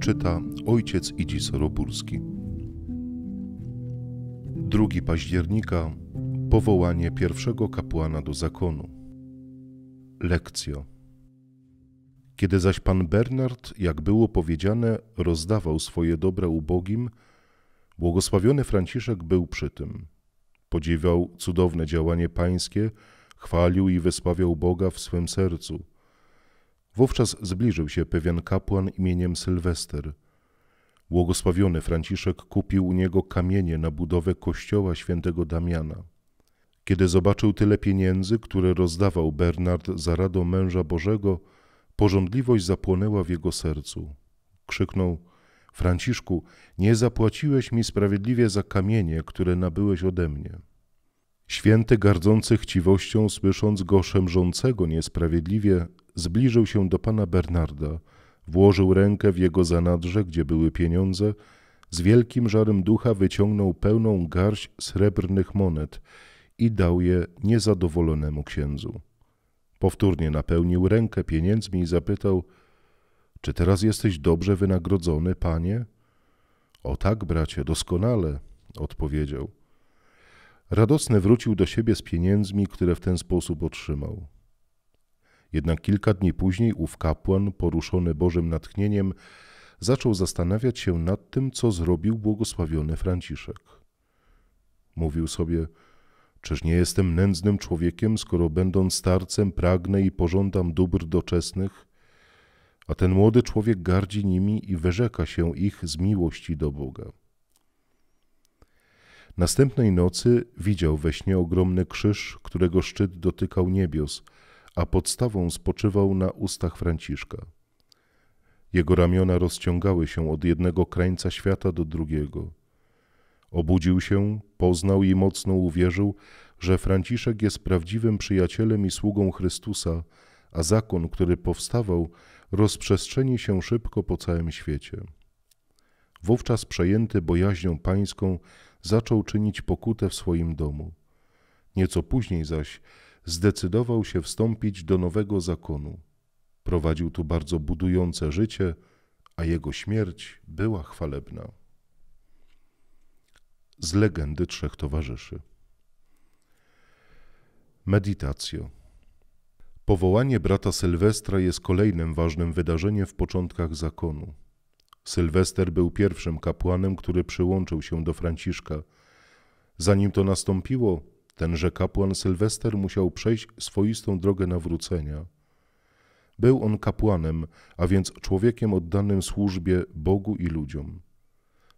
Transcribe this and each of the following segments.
Czyta ojciec Idzi Sorobórski. 2 października powołanie pierwszego kapłana do zakonu. Lekcja. Kiedy zaś pan Bernard, jak było powiedziane, rozdawał swoje dobra ubogim, błogosławiony Franciszek był przy tym. Podziwiał cudowne działanie pańskie, chwalił i wysławiał Boga w swym sercu – Wówczas zbliżył się pewien kapłan imieniem Sylwester. Błogosławiony Franciszek kupił u niego kamienie na budowę kościoła świętego Damiana. Kiedy zobaczył tyle pieniędzy, które rozdawał Bernard za radą męża Bożego, pożądliwość zapłonęła w jego sercu. Krzyknął: Franciszku, nie zapłaciłeś mi sprawiedliwie za kamienie, które nabyłeś ode mnie. Święty gardzący chciwością, słysząc go szemrzącego niesprawiedliwie, zbliżył się do pana Bernarda, włożył rękę w jego zanadrze, gdzie były pieniądze, z wielkim żarem ducha wyciągnął pełną garść srebrnych monet i dał je niezadowolonemu księdzu. Powtórnie napełnił rękę pieniędzmi i zapytał: Czy teraz jesteś dobrze wynagrodzony, panie? O tak, bracie, doskonale, odpowiedział. Radosny wrócił do siebie z pieniędzmi, które w ten sposób otrzymał. Jednak kilka dni później ów kapłan, poruszony Bożym natchnieniem, zaczął zastanawiać się nad tym, co zrobił błogosławiony Franciszek. Mówił sobie: Czyż nie jestem nędznym człowiekiem, skoro będąc starcem pragnę i pożądam dóbr doczesnych, a ten młody człowiek gardzi nimi i wyrzeka się ich z miłości do Boga. Następnej nocy widział we śnie ogromny krzyż, którego szczyt dotykał niebios, a podstawą spoczywał na ustach Franciszka. Jego ramiona rozciągały się od jednego krańca świata do drugiego. Obudził się, poznał i mocno uwierzył, że Franciszek jest prawdziwym przyjacielem i sługą Chrystusa, a zakon, który powstawał, rozprzestrzeni się szybko po całym świecie. Wówczas przejęty bojaźnią pańską zaczął czynić pokutę w swoim domu. Nieco później zaś zdecydował się wstąpić do nowego zakonu. Prowadził tu bardzo budujące życie, a jego śmierć była chwalebna. Z legendy trzech towarzyszy. Medytacja. Powołanie brata Sylwestra jest kolejnym ważnym wydarzeniem w początkach zakonu. Sylwester był pierwszym kapłanem, który przyłączył się do Franciszka. Zanim to nastąpiło, Tenże kapłan Sylwester musiał przejść swoistą drogę nawrócenia. Był on kapłanem, a więc człowiekiem oddanym służbie Bogu i ludziom.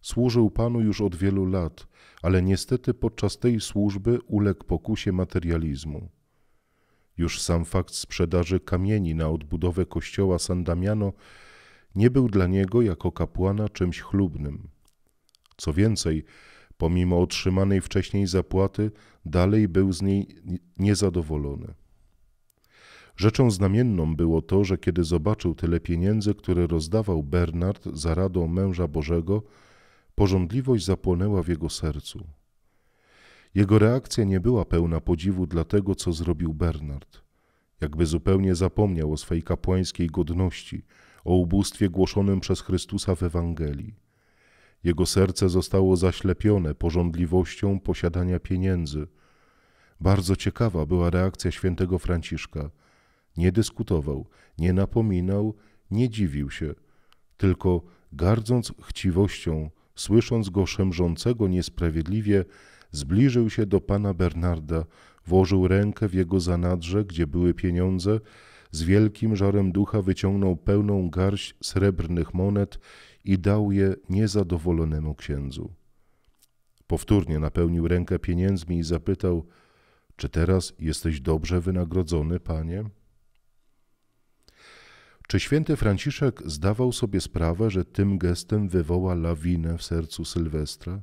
Służył Panu już od wielu lat, ale niestety podczas tej służby uległ pokusie materializmu. Już sam fakt sprzedaży kamieni na odbudowę kościoła San Damiano nie był dla niego jako kapłana czymś chlubnym. Co więcej, Pomimo otrzymanej wcześniej zapłaty, dalej był z niej niezadowolony. Rzeczą znamienną było to, że kiedy zobaczył tyle pieniędzy, które rozdawał Bernard za radą męża Bożego, pożądliwość zapłonęła w jego sercu. Jego reakcja nie była pełna podziwu dla tego, co zrobił Bernard. Jakby zupełnie zapomniał o swej kapłańskiej godności, o ubóstwie głoszonym przez Chrystusa w Ewangelii. Jego serce zostało zaślepione pożądliwością posiadania pieniędzy. Bardzo ciekawa była reakcja świętego Franciszka. Nie dyskutował, nie napominał, nie dziwił się, tylko gardząc chciwością, słysząc go szemrzącego niesprawiedliwie, zbliżył się do pana Bernarda, włożył rękę w jego zanadrze, gdzie były pieniądze, z wielkim żarem ducha wyciągnął pełną garść srebrnych monet i dał je niezadowolonemu księdzu. Powtórnie napełnił rękę pieniędzmi i zapytał: Czy teraz jesteś dobrze wynagrodzony, panie? Czy święty Franciszek zdawał sobie sprawę, że tym gestem wywoła lawinę w sercu Sylwestra?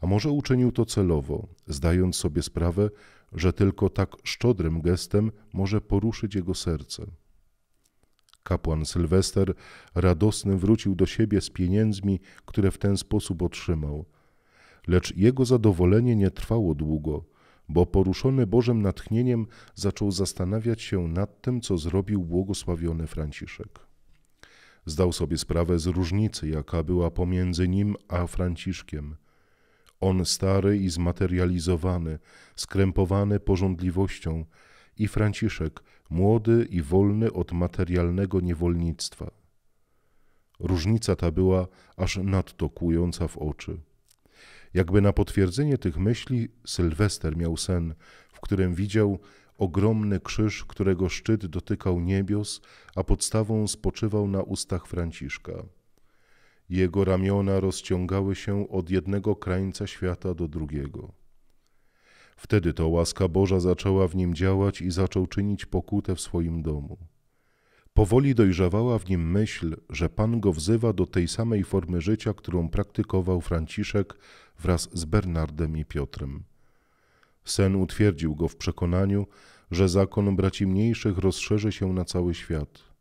A może uczynił to celowo, zdając sobie sprawę, że tylko tak szczodrym gestem może poruszyć jego serce? Kapłan Sylwester radosny wrócił do siebie z pieniędzmi, które w ten sposób otrzymał. Lecz jego zadowolenie nie trwało długo, bo poruszony Bożym natchnieniem zaczął zastanawiać się nad tym, co zrobił błogosławiony Franciszek. Zdał sobie sprawę z różnicy, jaka była pomiędzy nim a Franciszkiem. On stary i zmaterializowany, skrępowany pożądliwością, i Franciszek młody i wolny od materialnego niewolnictwa. Różnica ta była aż nadto w oczy. Jakby na potwierdzenie tych myśli, Sylwester miał sen, w którym widział ogromny krzyż, którego szczyt dotykał niebios, a podstawą spoczywał na ustach Franciszka. Jego ramiona rozciągały się od jednego krańca świata do drugiego. Wtedy to łaska Boża zaczęła w nim działać i zaczął czynić pokutę w swoim domu. Powoli dojrzewała w nim myśl, że Pan go wzywa do tej samej formy życia, którą praktykował Franciszek wraz z Bernardem i Piotrem. Sen utwierdził go w przekonaniu, że zakon braci mniejszych rozszerzy się na cały świat.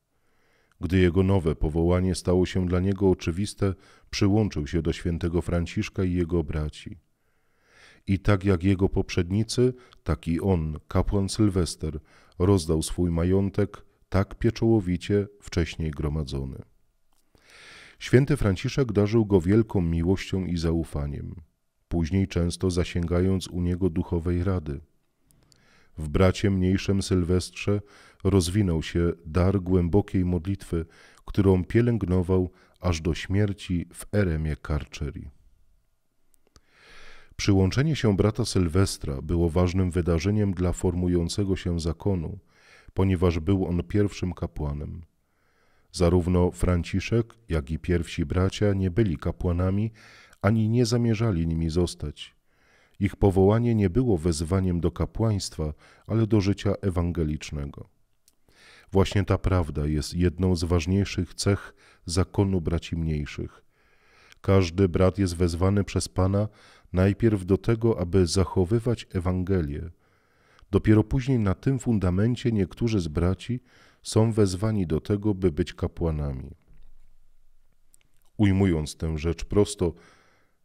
Gdy jego nowe powołanie stało się dla niego oczywiste, przyłączył się do świętego Franciszka i jego braci. I tak jak jego poprzednicy, tak i on, kapłan Sylwester, rozdał swój majątek tak pieczołowicie wcześniej gromadzony. Święty Franciszek darzył go wielką miłością i zaufaniem, później często zasięgając u niego duchowej rady. W bracie mniejszym Sylwestrze rozwinął się dar głębokiej modlitwy, którą pielęgnował aż do śmierci w eremie Karczeri. Przyłączenie się brata Sylwestra było ważnym wydarzeniem dla formującego się zakonu, ponieważ był on pierwszym kapłanem. Zarówno Franciszek, jak i pierwsi bracia nie byli kapłanami, ani nie zamierzali nimi zostać. Ich powołanie nie było wezwaniem do kapłaństwa, ale do życia ewangelicznego. Właśnie ta prawda jest jedną z ważniejszych cech zakonu braci mniejszych. Każdy brat jest wezwany przez Pana najpierw do tego, aby zachowywać Ewangelię. Dopiero później na tym fundamencie niektórzy z braci są wezwani do tego, by być kapłanami. Ujmując tę rzecz prosto,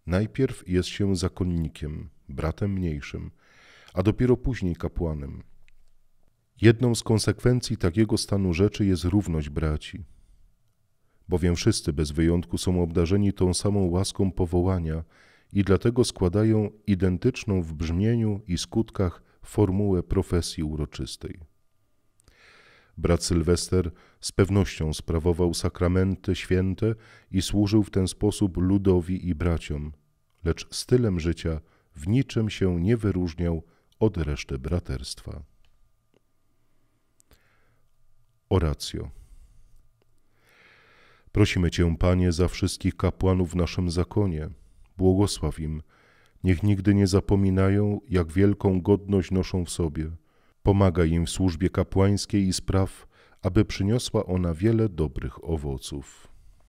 najpierw jest się zakonnikiem, bratem mniejszym, a dopiero później kapłanem. Jedną z konsekwencji takiego stanu rzeczy jest równość braci, bowiem wszyscy bez wyjątku są obdarzeni tą samą łaską powołania i dlatego składają identyczną w brzmieniu i skutkach formułę profesji uroczystej. Brat Sylwester z pewnością sprawował sakramenty święte i służył w ten sposób ludowi i braciom, lecz stylem życia w niczym się nie wyróżniał od reszty braterstwa. Oracjo. Prosimy Cię, Panie, za wszystkich kapłanów w naszym zakonie – błogosław im. Niech nigdy nie zapominają, jak wielką godność noszą w sobie. Pomagaj im w służbie kapłańskiej i spraw, aby przyniosła ona wiele dobrych owoców.